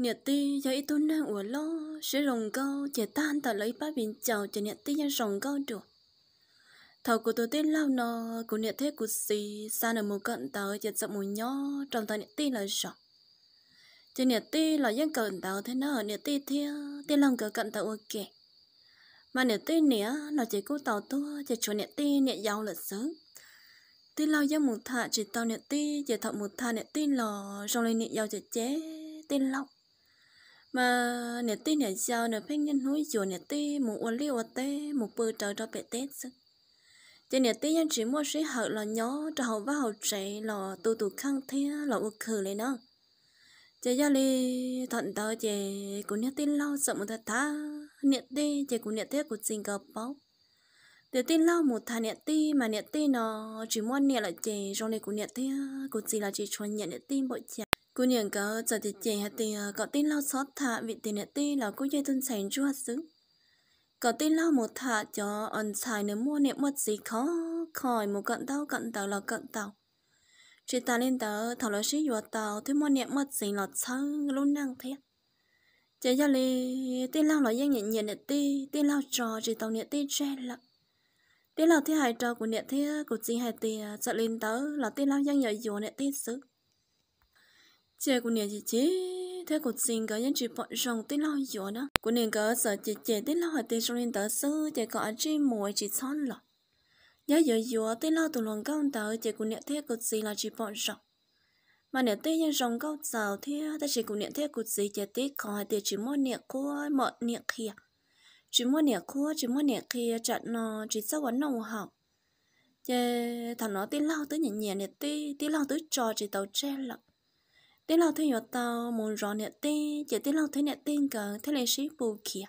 nhiệt ti cho ít tuần năng ủa lo sẽ rồng câu chỉ tan ta lấy ba biển chào cho nhiệt ti nhân rồng câu được thầu của tôi tên lao nò, của nhiệt thế của gì xa nở một cận tớ chỉ dọc một nhó trong ta nhiệt ti là rõ cho nhiệt ti là dân cận tớ thế nó ở nhiệt ti thia tiên lòng cờ cận tớ ok mà nhiệt ti nĩa nó chỉ cứu tàu tua chỉ cho nhiệt ti nhiệt giàu là sớm ti lao dân một thà chỉ tàu nhiệt ti chỉ thợ một thà nhiệt ti lò rồi lên nhiệt giàu chỉ chế tên lọc mà nè tê nè giàu nè phanh nhân núi chùa nè tê một uốn liu ở tê một bờ trời cho bé tết sức cho nè tê nhân chỉ mua sĩ hậu là nhỏ cho hậu và hậu trẻ là tu tu khăng thế là u khử lên nó cho gia li thuận tờ chè cũng nè tê lau sợ một thật tha nè tê chè cũng nè tê của sinh cờ bóc từ tin lau một thà nè tê mà nè tê nó chỉ mua nè là chè trong này cũng nè tê cũng chỉ là chỉ chuẩn nhận nè tê mọi chè cú niệm có giờ thì trẻ hạt thì có tin lao sót thả vị tiền hạt tê là cô dây tuân sành chú hạt xứ có tin lao một thả cho ăn xài nếu mua niệm mất gì khó khỏi một cận tàu cận tàu là cận tàu chị ta lên tờ thảo là sĩ dùa tàu thế mua niệm mất gì là sao luôn năng thế chị ra lì tin lao là danh nhận nhận hạt tê tin lao trò chị tàu niệm tê tre lặng tin lao thứ hai trò của nẹ thế của chị hài tiền ờ, sợ lên tớ là tin lao dân nhờ dùa nẹ tí sức chị của nè chị chị thế cũng sinh cái những chuyện bọn rồng tên lo gió đó của nè cái sợ chị chị tên lo hoạt tên trong nên tớ sư chị có ở trên mùi chị son lọ nhớ gió gió tên lo tụi lòng cao tớ chị của nè thế cũng sinh là chuyện bọn rồng mà nè tên nhân rồng cao giàu thế ta chỉ của nè thế cũng sinh chị tết còn hai tiền chỉ mua nè cô mọi nè kia chỉ mua nè cô chỉ mua nè kia chặt nó chỉ sau vẫn nồng học chị thằng nó tên lao tới nhẹ nhẹ nè tê tên lao tới trò chỉ tàu tre lặng tế lao thấy nhọt tàu muốn rõ nẹt tê chỉ tế lao thấy nẹt tên cần thấy lên sĩ bù kia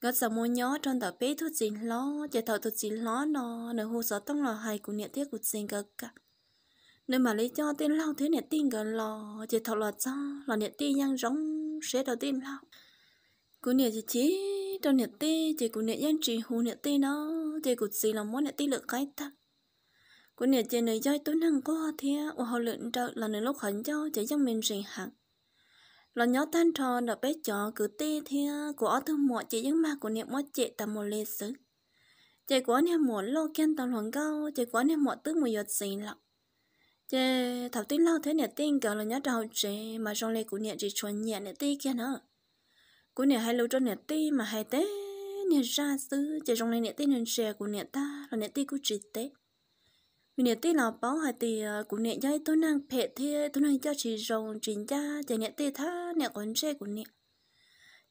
gắt giờ muốn nhớ trong tờ bé thuốc gì lo chỉ thầu thuốc gì lo nó nửa hồ sơ tông lò hay của nẹt tiết của sinh cờ cả nơi mà lấy cho tên lao thế nẹt tin cần lo chỉ thầu lò cho lò nẹt tê nhang rong sẽ đầu tiên lao của nẹt chỉ chỉ trong nẹt tê chỉ của nẹt nhang chỉ hồ nẹt tê nó chỉ của gì là muốn nẹt tê lựa cái ta cô nè chị nữ dây tối năng có thế ô họ lượn trợ là nữ lúc khẩn cho chỉ cho mình rình hạt là nhỏ tan trò đã bé chó cứ ti thế của ở thương mọ chỉ những mà của niệm mót chị tầm một lê sứ chị của niệm mọ lô khen tầm hoàng cao chị của niệm mọ tức một giọt gì lọc chị thảo tin lâu thế nè tin kiểu là nhớ đầu chị mà trong lê của niệm chỉ chuẩn nhẹ nè ti kia nữa của niệm hay lâu cho nè ti mà hay té nè ra sứ chị trong lê nè ti nên xe của niệm ta là nè ti của chị tê mình nhận tin là báo hai tỷ ờ, của nè dây tôi năng phê thế tôi năng cho chỉ rồng chính cha chạy nè tê tha nè con xe của nè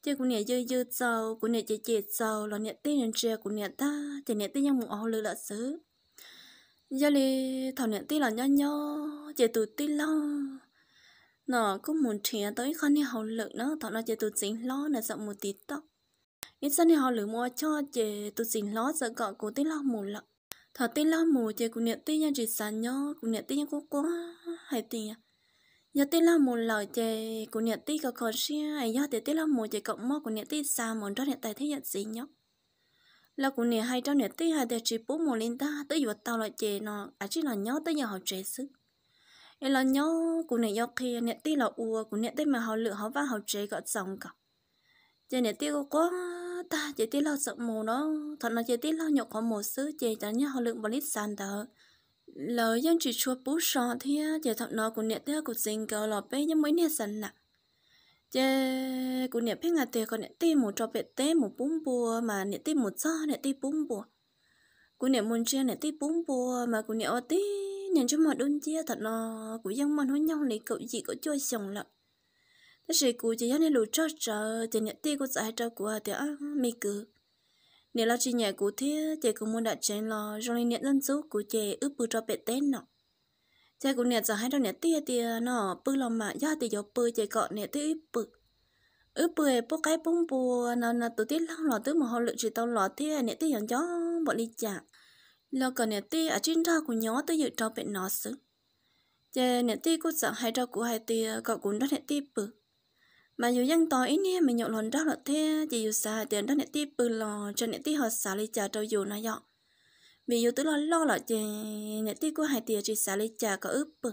chơi của nè dư dư giàu của nè chạy chạy giàu là nè tin nè xe của nè ta chạy nè tin nhau một ao lừa là xứ giờ lì thảo nè tin là nho nho chạy tụt tin lo nó cũng muốn trẻ tới con nè hậu lực nó thảo nó chạy tụt chính lo là sợ một tí tóc ít sau này hậu lực mua cho chạy tụt chính lo sợ gọi của tê lo một lắm thọ tê lo mù chơi cũng nhận tê nhân chỉ sản nhó cũng nhận tê nhân cố cố hay tiền à giờ tê lo mù lòi chơi cũng nhận tê có còn xia hay do tê tê lo mù chơi cộng mò cũng nhận tê xa muốn đó hiện tại thế nhận gì nhó là cũng nhận hay trong nhận tê hay để chỉ bố mù lên ta tới giờ tao lại chơi nó à chỉ là nhó tới giờ họ chơi sức em là nhó cũng nhận do khi nhận tê là ua cũng nhận tê mà họ lựa họ va họ chơi gọi dòng cả chơi nhận tê có cố ta chỉ tí lo sợ mù đó thật là chỉ tí lo nhậu có một sứ chỉ cho nhá họ lượng bali sàn đó lỡ dân chỉ chua bú sò thì chỉ thật nó cũng nhẹ thế cũng dính cờ lọ bé nhưng mới nhẹ sàn nè chỉ cũng nhẹ bé ngà tiền còn nhẹ tê một trò bé tê một búng bùa mà nhẹ tê một gió nhẹ tê búng bùa cũng nhẹ muốn chia nhẹ tê búng bùa mà cũng nhẹ ở tê nhận cho mọi đôn chia thật nó cũng dân mòn hối nhau lấy cậu gì cậu chơi chồng lợn thế sự cụ chỉ nên lụt cho chờ chỉ nhận tiền của giải cho của thì á mi cứ nếu là chỉ nhà cụ thế thì cũng muốn đặt trên lo rồi nên nhận dân số cụ chị ướp bự cho bẹt tên nọ chị cũng nhận giờ hai đâu nhận tiền thì nọ bự lòng mà do thì do bự chị gọi nhận tiền bự ướp bự bốc cái bông bùa nó nó tụi tiết lâu lọ tứ mà họ lựa chỉ tao lọ thế nhận tiền nhận gió bọn đi chả lo còn nhận tiền ở trên ra của nhỏ tới dự cho bẹt nọ xứ chị nhận tiền cũng sợ hai đâu của hai tiền cậu cũng nói nhận tiền bự mà dù dân tỏ ít nè mình nhậu lần rất là thế chỉ dù xa tiền đất nè tí bự lò cho nè tí họ xả lấy trà trâu dù nó dọ vì dù tứ lo lo là chè nè tí của hai tiền chỉ xả lấy trà có ướp bự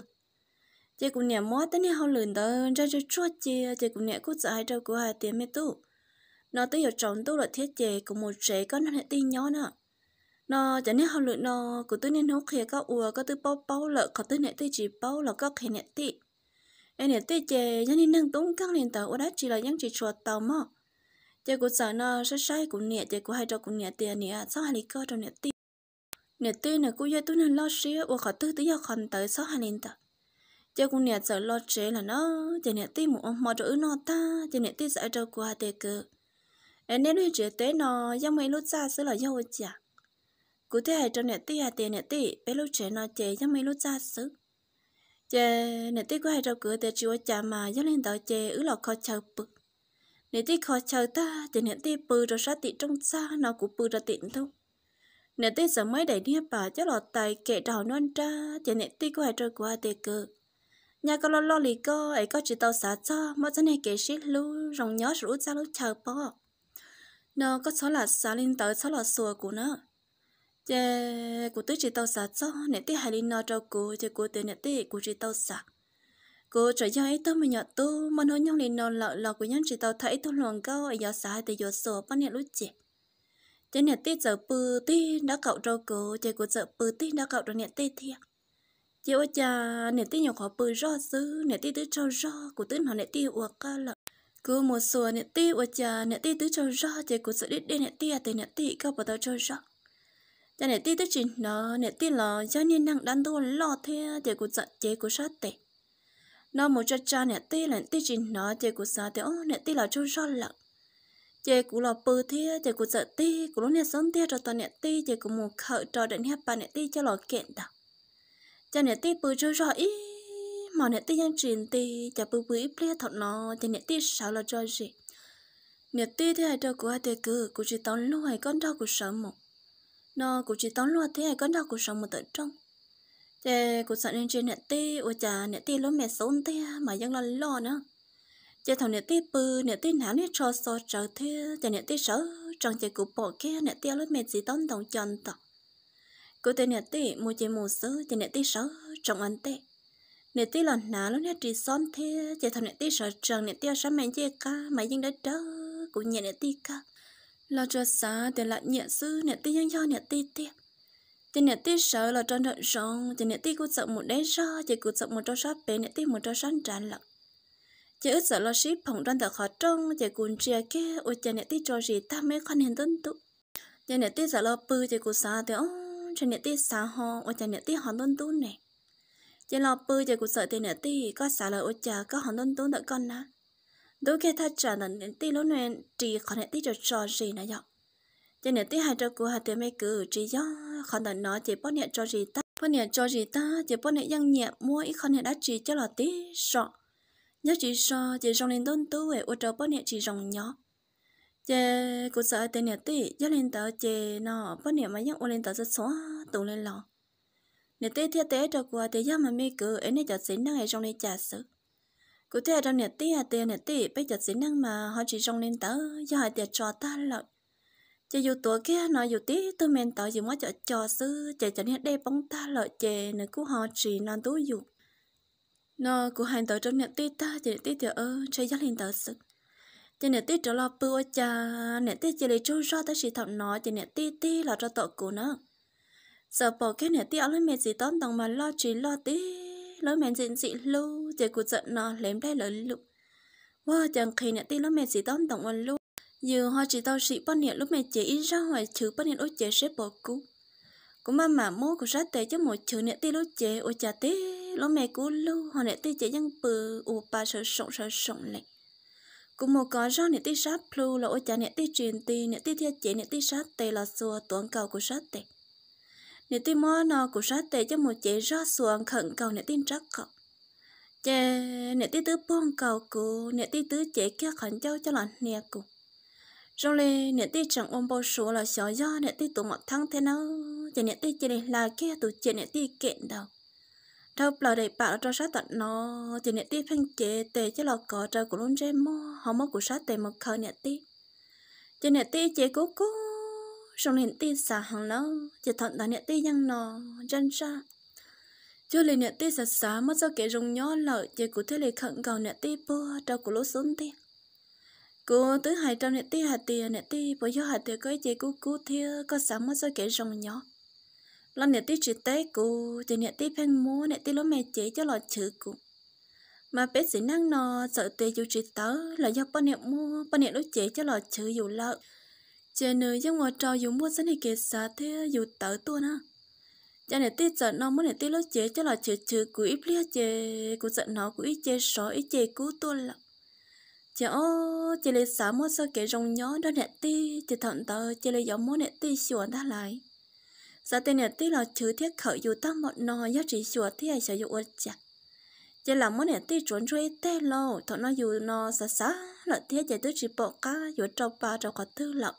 chè cũng nè mót tới nè họ lườn tớ ra cho chua chè chè cũng nè cút giải trâu của hai tiền mẹ tu nó tới giờ chồng tôi là thiết chè cũng một trẻ có nè tí nhỏ nữa nó cho nên họ lựa nó cứ tới nên hốt khía có ua có tới bao bao lợ có tới nè tí chỉ bao là có khía nè tí anh để tê chế nhân đi nâng tung căng liền tàu ở chỉ là những chỉ chuột tàu mà chế của sợ nó sẽ sai của nè chế của hai trò của nè tiền nè à, sau hai lý cơ trong nè tê nè tê nè cũng giờ tôi nên lo xía và khỏi tư tới giờ còn tới sau hai liền tàu chế của nè sợ lo chế là nó chế nè tê một ông mò chỗ nó ta chế nè tê sợ trò của hai tê cơ anh nên nói chế tế nó giống mấy lúc xa xứ là do chả cụ thể trong nè tê à tiền nè tê bé lúc chế nó chế giống mấy lúc xa xứ chè nè tí có hai rau cửa để chúa chả mà dắt lên tàu chè ứ lọ kho chờ bực nè tí kho chờ ta chè nè tí bự rồi sát tị trong xa nó cũng bự ra tịn thôi nè tí sợ mấy đầy nia bà chắc lọt tài kệ đào non ra chè nè tí có hai rau cửa để cờ nhà có lo lo lì co ấy có chỉ tàu xả cho mà chân này kể xít lú rồng nhó rũ ra lúc chờ bò nó có số là xả lên tới số là sùa của nó chè cụ tứ chỉ tao xả cho nè tê hai linh nọ cho cô chè cụ tê nè tê cụ chỉ tao xả cụ trở giao ấy tao mình nhận tu mà nói nhau linh nọ lọ lọ của nhân chỉ tao thấy tao luồng câu ở gió xả thì gió sổ bắt nè lúc chị, chè nè tê giờ bự tê đã cậu cho cô chè cụ giờ bự tê đã cậu cho nè tê thiệt chị ơi cha nè tí nhỏ khó bự rõ sư nè tí tứ trâu rõ của tứ nó nè tí ua ca lợ cứ một số nè tí ua cha nè tí tứ trâu rõ chị của sự đít đi nè tí à tê nè tí cao bà tao trâu rõ cho nên tí tới chuyện nó nên tí là cho nên năng đan tu lo thế để cụ giật chế cụ sát tệ nó một chút cha nên tí là tí chuyện nó chế cụ sát tệ ô nên tí là chú rót lợn chế cụ là bự thế chế cụ giật tí cụ lúc nên sống thế cho toàn nên tí chế cụ một khởi cho đến hết ba nên tí cho lò kiện đó cho nên tí bự chú rót ít mà nè tí nhân truyền tí chả bự bự ít lẽ thật nó cho nè tí sao là cho gì nè tí thế hai cho của hai tê cứ của chỉ tao lúc hai con cho của sợ một nó cũng chỉ tốn lo thế hay có đâu cuộc sống một tận trong thế cũng sợ nên trên nẹt tê ô chả nẹt tê lúa mẹ sốn thế mà vẫn lo lo nữa chị thằng nẹt tê bự nẹt tê nào nẹt cho so trở thế chả nẹt tê sợ trong chị cũng bỏ kia nẹt tê lúa mẹ gì tốn đồng chân tỏ cô tê nẹt tê mua chơi mù sớ chả nẹt tê sợ trong ăn tê nẹt tê lần nào lúc nẹt chỉ xóm thế chị thằng nẹt tê sợ trường nẹt tê sợ mẹ chị ca mà vẫn đã đỡ cũng nhẹ nẹt tê ca lo cho xa thì lại nhẹ sư nhẹ tí nhanh cho nhẹ tí tiếp thì nhẹ tí sợ là trơn thận rong thì nhẹ tí cũng sợ một đế ra thì cũng sợ một trâu sát bé nhẹ tí một trâu sát tràn lặng chỉ ít sợ là ship phòng trơn thở khó trông thì cũng chia kia ôi chả nhẹ tí cho gì ta mới khoan hiện tân tụ thì nhẹ tí sợ là bự thì cũng xa thì ông cho nhẹ tí xa ho ôi chả nhẹ tí hòn tân tụ này chỉ lo bự thì cũng sợ thì nhẹ tí có sợ là ôi chả có hòn tân tụ đợi con na đối kia ta trả lần đến tí lỗ nuen chỉ còn hệ tí cho cho gì nữa nhở cho nên tí hai cho cô hai tiếng mấy cứ chỉ do còn tận nó chỉ bớt nhẹ cho gì ta bớt nhẹ cho gì ta chỉ bớt nhẹ dân nhẹ mua ít còn hệ đã chỉ cho là tí sợ nhớ chỉ sợ chỉ rong lên tôn tú về ô trâu bớt nhẹ chỉ rong nhỏ chè cô sợ tên nhẹ tí nhớ lên tờ chè nó bớt nhẹ mà dân ô lên tờ rất xóa tụ lên lò nếu tí thiết tế cho cô hai tiếng mà mấy cứ ấy này cho xin đang ở trong này trả sự cụ thể đâu nhiệt tí à tiền nhiệt tí bây giờ chỉ năng mà họ chỉ trong lên tớ do họ tiền cho ta lợi chỉ dù tuổi kia nói dù tí tôi men tớ dù mới cho cho sư chỉ cho nên đây bóng ta lợi chè nữa cứ họ chỉ non tú dù nó cụ hành tớ trong nhiệt tí ta chỉ tí thì ơ chơi dắt lên tớ sức chỉ nhiệt tí trở lo bữa cha nhiệt tí chỉ lấy chú ra tới chỉ thọc nó chỉ nhiệt tí tí là cho tội của nó giờ bỏ cái nhiệt tí ở lấy mẹ gì tốn đồng mà lo chỉ lo tí lấy mẹ gì gì luôn nó lém chẳng khi lúc mẹ chỉ tổng họ chỉ tao sĩ bao nhiêu lúc mẹ chỉ ít ra ngoài chữ bao nhiêu ôi chế sẽ bỏ cú cũng mà mà mô của sát tế cho một chữ nè tê lúc chế ôi chả tê lúc mẹ cú lưu họ nè tê chế dân bự ủ bà sợ sộng sợ sộng lệ cũng một có ra nè tê sát plu là ôi chả nè tê truyền tê nè tê theo chế nè tê sát tế là xua tuần cầu của sát tế nè tê mò nó của sát tế cho một chế ra xuồng khẩn cầu nè tê trắc cọc chè nè tí tứ bông cầu cụ nè tí tứ chế kia khẩn châu cho là nè cụ rồi lê nè tí chẳng ôm bao số là xó do nè tí tụ một thăng thế nào chè nè tí chè này là kia tụ chè nè tí kiện đâu đâu là để bảo cho sát tận nó chè nè tí phanh chế tề chứ là cỏ trời của luôn rem mò họ mò của sát tề một khờ nè tí chè nè tí chế cố cố rồi nè tí xả hàng nó chè thận là nè tí nhăng nó chân ra cho lên nhận tê sạch sáng mất cho kẻ rồng nhỏ lợi chơi của thế lệ khẩn cầu nhận tê bơ trong của lỗ xuống tê cô tứ hai trăm nhận tê hạt tiền nhận tê bởi do hạt tiền có chơi cụ cụ thiếu có sáng mất cho kẻ rồng nhỏ lần nhận tê chỉ tế cụ chỉ nhận tê phanh múa nhận tê lỗ mẹ chế cho lọ chữ cụ mà bé sĩ năng nò sợ tê dù chỉ tớ là do ba nè mua ba nè lỗ chế cho lọ chữ dù lợ chơi nữ dân ngồi trò dù mua sẵn thì kẹt xá thế dù tớ tuôn ha cho nên tiết giận nó muốn để tiết lối chế cho là chế chế cú ít lia chế cú giận nó cú ít chế só ít chế cú tuôn lắm chế ô chế lấy sáng mua sơ kế rong nhó đó nè ti chế thận tờ chế lấy giống mua nè ti sửa ta lại giờ tên nè ti là chữ thiết khởi dù ta một nò giá trị sửa thì ai sử dụng ớt chặt chế làm mua nè ti chuẩn rồi tê lô thọ nó dù nò xa xa là thiết chế tới chỉ bỏ cá dù trong ba trong có tư lộc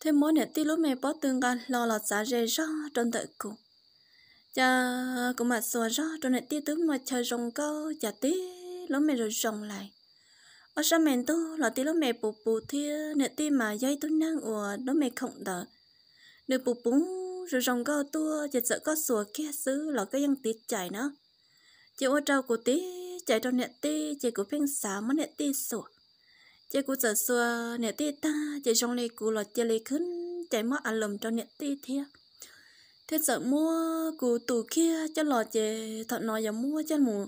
thế mỗi nè ti lúc mẹ bỏ tương gan lo là giá rê rong trong tự cùng cha cũng mà xòa ra cho nên tia tướng mà chờ rồng câu chả tí lỗ mẹ rồi rồng lại ở sao mẹ tu là tí lỗ mẹ bù bù thia nên tí mà dây tôi năng ủa đó mẹ không đỡ được bù búng rồi rồng câu tua chả sợ có xùa kia xứ là cái dân tí chạy nó chị ô trâu của tí chạy trong nè tí chị của phên xả mất nè tí sủa chị của sợ xùa nè tí ta chị rồng này của là chị lê khấn chạy mất ăn lầm trong nè tí thiệt thế giờ mua cụ tủ kia cho lò chè thật nó giờ mua cho mù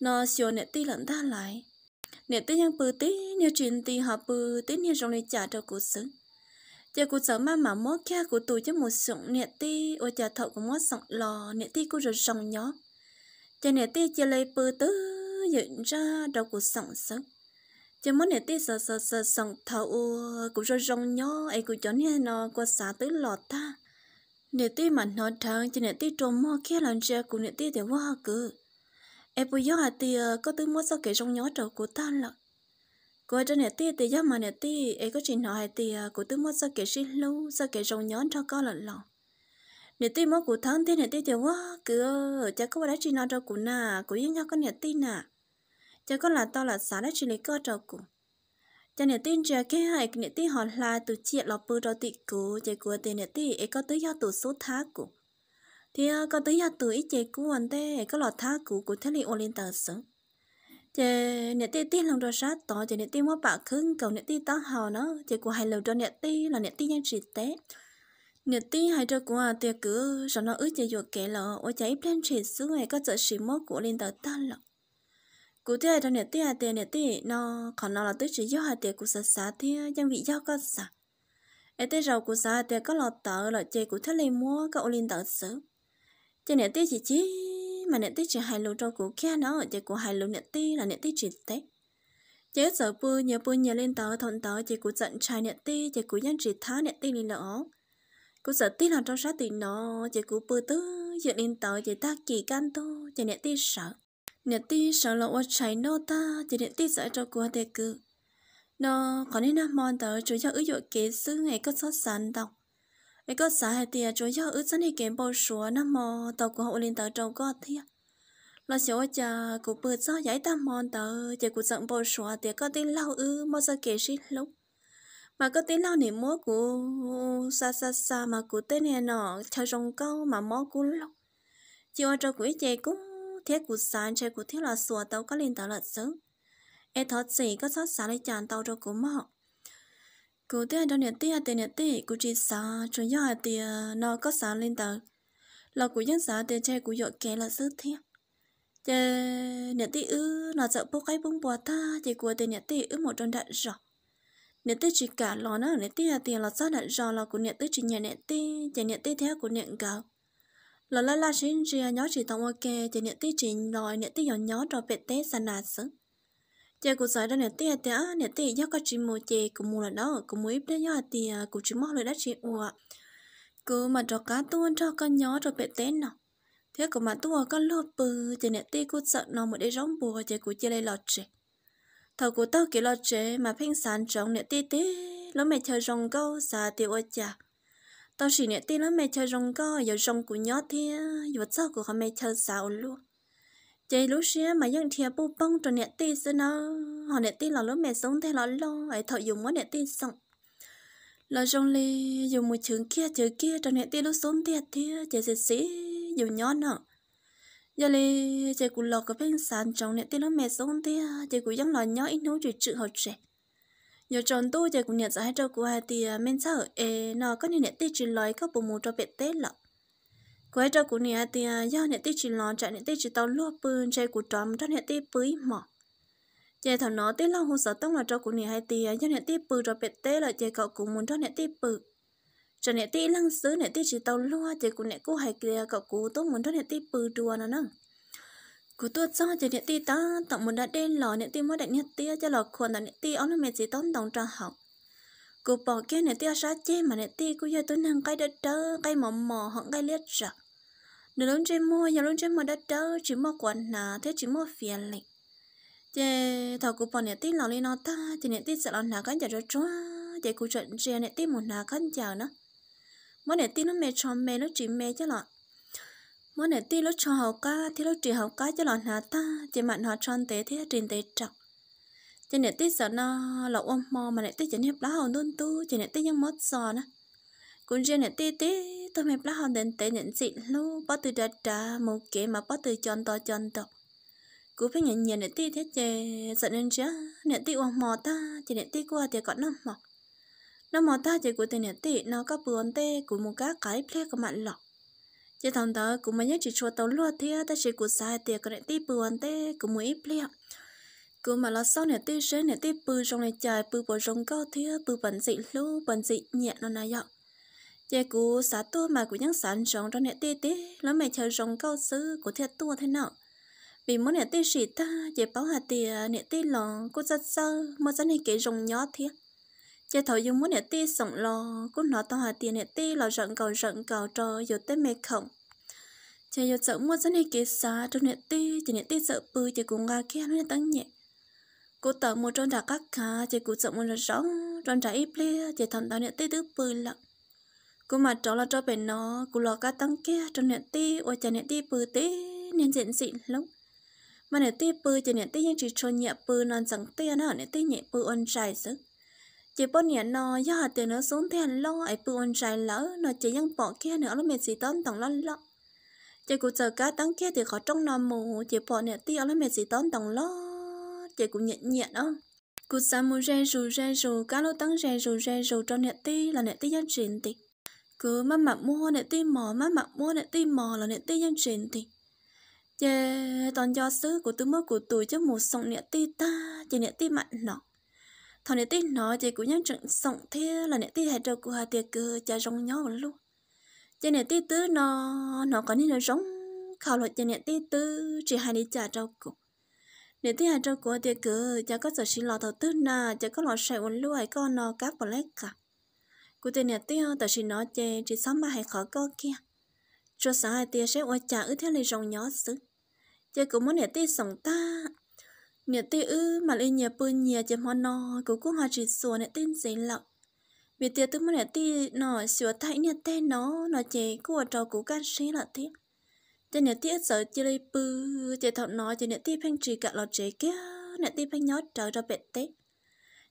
nó xio nè ti lận ta lại nè ti nhân bự tí nè chuyện ti họ bự tí nè trong này trả cho cụ sứ cho cụ sợ mà mà mua kia cụ tủ cho một sọng nè ti ô trả thọ của mua sọng lò nè ti cụ rồi sòng nhỏ cho nè ti chơi lấy bự tứ dựng ra đầu cụ sọng sứ cho món nè ti sợ sợ sợ sòng thọ cụ rồi rong nhỏ ấy cụ cho nè nó qua xả tứ lọt ta nếu tí mà nó thằng chỉ nếu tí trông mua kia lần ra của nếu tí để hoa cứ em bây giờ thì ờ, có tư mua sao kể trong nhỏ trầu của ta là cô cho nếu tí thì giờ mà nếu tí em có chuyện nói thì ờ, của tư mua sao kể xin lâu sao kể trong nhỏ cho có lần lòng nếu tí mua của thắng thì nếu tí để hoa cứ chắc có đã chuyện nói trầu của nà của yên nhau có nếu tí nà chắc có là to là xả đã chuyện lấy cơ trầu của cho nên tin giờ cái hai cái tin họ là từ chuyện lọc bự đó tị cố chỉ của tiền nè tị ấy có tới gia tụ số thác cũ thì ờ, có tới gia tụ ít chỉ cũ anh tê có lọt thác cũ của thế li ôn lên tờ sớm chỉ nè tị tin lòng đó sát tỏ chỉ nè tị mua bạc khưng cầu nè tị tao hào nó chỉ của hai lầu cho nè tị là nè tị nhân trị tế nè tị hai cho của à, tiệc cửa rồi nó ước chỉ dụ kể là ôi cháy plan trị xuống này có trợ sĩ mốt của lên tờ ta lọc cú thế đâu nè tia à, tia nè tia nó còn nó là tới chỉ do hai tia cú sa sa thế chẳng bị do có sa ấy tía rau cú sa tia có lọt tờ là chơi cú thắt lên mua ô liên tờ sớ chơi nè tia chỉ chỉ mà nè tia chỉ hai lô trong cú kia nó chơi cú hai lô nè tia là nè tia chỉ té chế sở bư nhớ bư nhớ lên tờ thuận tờ chơi cú giận trai nè tia chơi cú nhân chỉ thá nè tia lên lỡ cú sợ tia là trong sát tì nó chơi cú bư tứ chơi lên tờ chơi ta kỳ can tu chơi nè tia sợ nè ti sợ lộ ở trái nó ta thì để ti sợ cho của đề cử nó còn nên nam mòn tớ chú cho ứ dụ kế sư ngày có sót sẵn đọc ấy có xã hệ tiệt chú cho ứ sẵn thì kém bầu số nam mò tàu của hậu lên tớ trong có thiệt là số cho cụ bự cho giải tam mòn tớ chỉ cụ giận bầu số thì có tin lao ứ mà giờ kế sĩ lúc mà có tiếng lao nỉ múa của xa xa xa mà cụ tên nè nọ theo rồng câu mà múa của lúc chiều cho quỷ chạy cũng thế của sáng chơi của thiết là sủa tàu có lên tàu lật sớm e thọ chỉ có sát sáng lấy chàng tàu cho cú mọ cú thế đó nhận tia tiền nhận tia cú chỉ sáng chúng do tiền nó có sáng lên tàu là của dân sáng tiền chơi của dọ kẻ là sứ thế chè nhận tia ư nó sợ bố cái bung bùa ta chỉ của tiền nhận tia ư một trong đạn rõ nhận tia chỉ cả lo nó nhận tia tiền là sát đạn rõ là của nhận tia chỉ nhận nhận tia chỉ nhận tia theo của nhận gạo là la la xin ria nhớ chỉ tông ok chỉ nhận tí chính rồi nhận tí nhỏ nhỏ rồi bẹt té sàn nạt sướng chị cũng sợ đó nhận tí té nhận tí nhớ có chỉ một chị cũng mua là đó cũng mua ít đấy nhớ thì cũng chỉ mắc rồi đã chỉ ủa cứ mà cho cá tuôn cho con nhỏ rồi bẹt té nào thế còn mà tua con lột bự chị nhận tí cũng sợ nó một để rong bùa chị cũng chơi lấy lọt chị thầu của tao kiểu lọt chị mà phanh sàn trống nhận tí tí lúc mày chơi rong câu xà tiêu ôi chà tao chỉ nè tin nó mẹ chơi rong co giờ rong của nhớ thế giờ sao của họ mẹ chơi sao luôn chơi lúc xưa mà vẫn thiệt bu bông cho nè tin xưa nó họ nè tin là lúc mẹ sống thế là lo ấy thợ dùng món nè tin xong là rong li dùng một chữ kia chữ kia cho nè tin lúc sống thiệt thế chơi sẽ xí dùng nhớ nữa giờ li chơi cũng lọt cái bên sàn trong nè tin lúc mẹ sống thế chơi cũng vẫn là nhớ ít nấu chuyện chữ họ trẻ nhờ tròn tu giờ cũng nhận ra hai trâu của hai thì à, men sao ê nó có những nét tê chỉ lói các bộ mù cho bẹt tết lọ của hai trâu của nhà thì à, do nét tê chỉ lói chạy nét tê chỉ tàu lúa bươn chạy của tròn cho nét tê bưới mỏ giờ thằng nó tê lau hồ sở tông là trâu của nhà hai thì à, do nét tê bự cho bẹt tết là chạy cậu cũng muốn cho nét tê bự cho nét tê lăng xứ nét tê chỉ tàu lúa chạy của nét cô hai kia cậu cũng tốt muốn cho nét tê bự đùa nó nâng cú tua cho chỉ nhận ti ta tổng muốn đã đen lò nhận ti mới đại nhận ti cho lò khuôn đã nhận ti ông nó mẹ chỉ tốn đồng trang học cú bỏ kia nhận ti sát chê mà nhận ti cú giờ tôi năng cây đất trơ cây mỏ mỏ hoặc cây liệt rạc nửa lớn trên môi nhà lớn trên mua đất trơ chỉ mua quần nà thế chỉ mua phiền lịch chê thầu cú bỏ nhận ti lò lên nó ta chỉ nhận ti sẽ lò nà cái giờ rồi chúa chê cú trận chê nhận ti một nà khăn chờ nữa mỗi nhận ti nó mẹ cho mẹ nó chỉ mẹ cho lọ mỗi nè tí lúc cho hậu cá thì lúc trì hậu cá cho lọt hà ta chỉ mặn họ tròn tế thế trình tế trọng chỉ nè tí sợ nó lậu ôm mò mà nè tí chẳng hiệp lá hồn nôn tu chỉ nè tí nhưng mất giò nữa cũng riêng nè tí tí tôi hiệp lá hồn đến tế nhận dị lu bắt từ đà đà một kế mà bắt từ chọn to chọn to cú phải nhận nhận nè tí thế chè sợ nên chứ nè tí ôm mò ta chỉ nè tí qua thì còn nó mọc nó mò ta chỉ của tên nè tí nó có buồn tê của một cái cái ple của mặn lọc chỉ thằng đó cũng mấy nhớ chị chua tàu luôn thế ta chỉ của sai tiệt cái tí buồn thế cũng mới ít liền, cứ mà là sau này tê sẽ này tê bự trong này trời bự bỏ rồng cao thế bự bẩn dị lú bẩn dị nhẹ nó này dọc chị cú xả tua mà của những sản trong trong này tê tê nó mày chờ rồng cao xứ của thiệt tua thế nào vì muốn này tê sĩ ta chị bảo hà tiệt này tê lòng cô rất sơ mà dẫn này cái rồng nhỏ thiệt chế thầu dùng muốn để ti sống lo cũng nó tao hà tiền để ti lo rận cầu rận cầu cho giờ tới mệt không. chế giờ sợ mua dân hay kia xa cho để ti chỉ để ti sợ bư chỉ cùng ga kia nó tăng nhẹ cô tớ một tròn đã các khá chỉ cũng sợ mua là rong, tròn đã ít lê chỉ thầm tao để ti tứ bư lặng cô mà trò là cho bên nó cô lo cá tăng kia cho để ti ôi chả để ti bư tế nên diện xịn lắm mà để ti bư chỉ để ti nhưng chỉ cho nhẹ bư non chẳng tiền nó để ti nhẹ bư on trai sức chỉ bốn nhà nó do hạt tiền nó xuống thèn lo ấy bự on trái lỡ nó chỉ bỏ kia nữa nó mệt gì tốn tổng lo lo chỉ cụ chờ cá tăng kia thì khó trong nằm mù chỉ bỏ nhà tiêu nó mệt gì tốn tổng lo chỉ cụ nhẹ nhẹ đó cụ sa mu rê rù rê rù cá lô tăng rê rù rê rù cho nhà ti là nhà ti dân truyền thì cứ má mặt mua nhà ti mò má mặt mua nhà ti mò là nhà ti dân truyền thì chê toàn do sứ của tứ mới của tuổi chứ một sông nhà ti ta chỉ nhà ti mặn nọ thằng này tin nói thì cũng nhân chuyện sống thế là này tin hai đầu của hai tiệc cứ cha rong nhau luôn cho này tin tứ nó nó có nên là rong khảo luật cho này tin tứ chỉ hai đi cha đầu của này tin hai đầu của tiệc cứ cha có sợ xin lò thầu tứ na cha có lò sẹo uốn luôn hay con nó cáp vào lách cả cụ tên này tin tao xin nói chê chỉ sắm mà hay khó có kia cho sáng hai tiệc sẽ ôi cha ứ theo này rong nhỏ xứ cha cũng muốn này tin sống ta nghĩa tê ư mà lên nhà bươn nhà chấm hoa nò cố cố hòa trị sủa nè tên giấy lọc vì tiệt tức mà nè tê nò sủa thay nè tê nó nó chế của trò cố can xí là thế cho nè tê giờ chơi lấy bư chơi thọ nó cho nè tê phanh trì cả lọt chế kia nè tê phanh nhót trở ra bẹt tê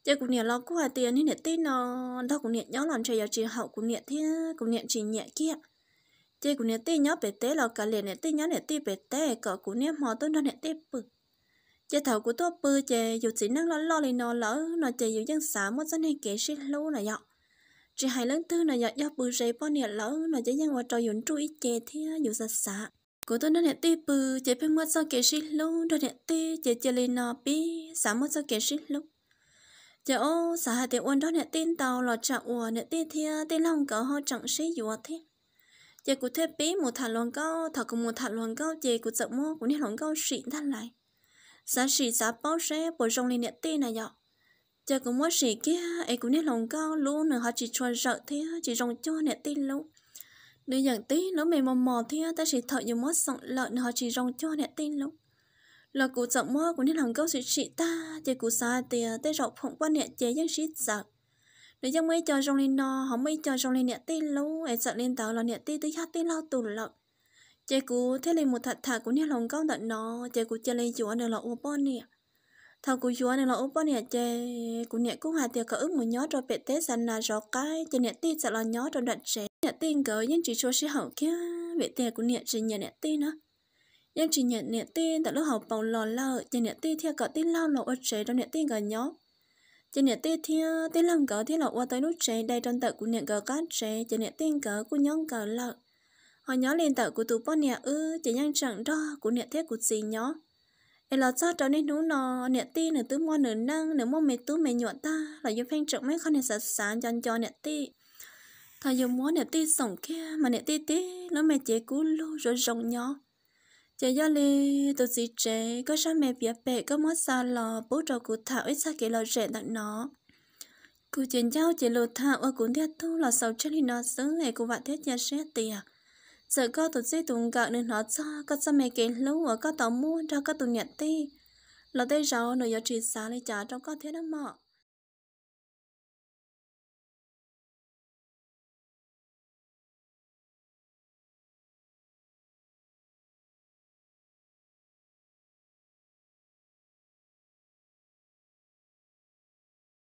chơi cũng nè lo cố hòa tiền nên nè tê nó đâu cũng nè nhót lòn chơi giờ chỉ hậu cũng nè thế cũng nè chỉ nhẹ kia chơi cũng nè tê nhót bẹt tê là cả liền nè tê nhót nè tê bẹt tê cọ cũng nè mò tôi nó nè tê bực chế thầu của tôi bư chế dù chỉ năng lo lo lên nó lỡ nó chế dù dân xã một dân hay kể xí lâu này dọ chỉ hai lần thứ này dọ do bư rễ bao nhiêu lỡ nó chế dân vào trò dùng chú ý chế thế dù xã xã của tôi nó nhận tê bư chế phải mất sao kể xí lâu đó nhận tê chế chế lên nó bi xã mất sao kể xí lâu chế ô xã hai tiền uốn đó nhận tên tàu lọt chạ ủa nhận tê thia tên lòng cỡ ho chẳng xí dù thế chế cụ thế bé một thằng loan cao thằng cũng một thằng loan cao chế cụ sợ mua cũng đi loan cao xịn thân lại xã sĩ sá bao xe bộ rong lên nhận tê này nhở chờ cũng mất sĩ kia ấy cũng nên lòng cao luôn, nữa họ chỉ cho sợ thế chỉ rong cho nhận tê luôn. nếu nhận tê lũ mềm mò mò thế ta chỉ thợ nhiều mất sọng lợn họ chỉ rong cho nhận tê luôn. là cụ giọng mua cũng nên lòng cao sĩ sĩ ta chờ cụ xa tê tê rộng phụng quan nhận chế dân sĩ sợ nếu dân mấy cho rong lên no họ mấy cho rong lên nhận tê lũ ấy sợ lên tàu là nhận tê tới hát tê lao tù lợn chị cú thế này một thật thà cũng nhớ lòng con tận nó chị cú chơi lên chúa này là ô bon nè thằng cú chúa này là ô bon nè chị cú nè cú hà tiệc cỡ ước một nhót rồi bẹt tết sàn là rõ cái chị nè tin sẽ là nhót rồi đặt trẻ nè tin cỡ nhưng chỉ cho sĩ hậu kia vệ tiệc cú nhẹ chị nhẹ nhẹ tin nữa nhưng chỉ nhận nè tin tại lúc học bầu lò lợ chị nè tin theo cỡ tin lao lò ở trẻ trong nè tin cỡ nhót chị nè tin theo tin lòng cỡ thế là qua tới nút trẻ đây trong tờ của nè cỡ cát trẻ chị nè tin cỡ của nhóm cỡ lợ họ nhớ lên tờ của tụ bó nè ư chỉ nhân chẳng đo của nè thế của gì nhó em là cho trở nên nú nọ nè ti nè tứ mua nửa năng nửa mua mẹ tú mẹ nhọt ta là do phanh trọng mấy con nè sạch sáng cho cho nè ti thà dùng múa nè ti sổng kia mà nè ti ti nó mẹ chế cú lu rồi rồng nhó chỉ do li tụ gì chế có sao mẹ bịa bẹ có mất xa lò bố trò của thảo ít xa kể lò rẻ tặng nó cứ chuyển giao chỉ lột thạo ở cuốn thiết thu là sầu chân nó xứ ngày của bạn thiết nhà xét tiền giờ có tổ chức tụng gạo nên nó cho có cho mẹ kể lâu ở có tàu mua cho có tụng nhận ti là tới rồi nó giờ chỉ sáng để trả trong có thế đó mà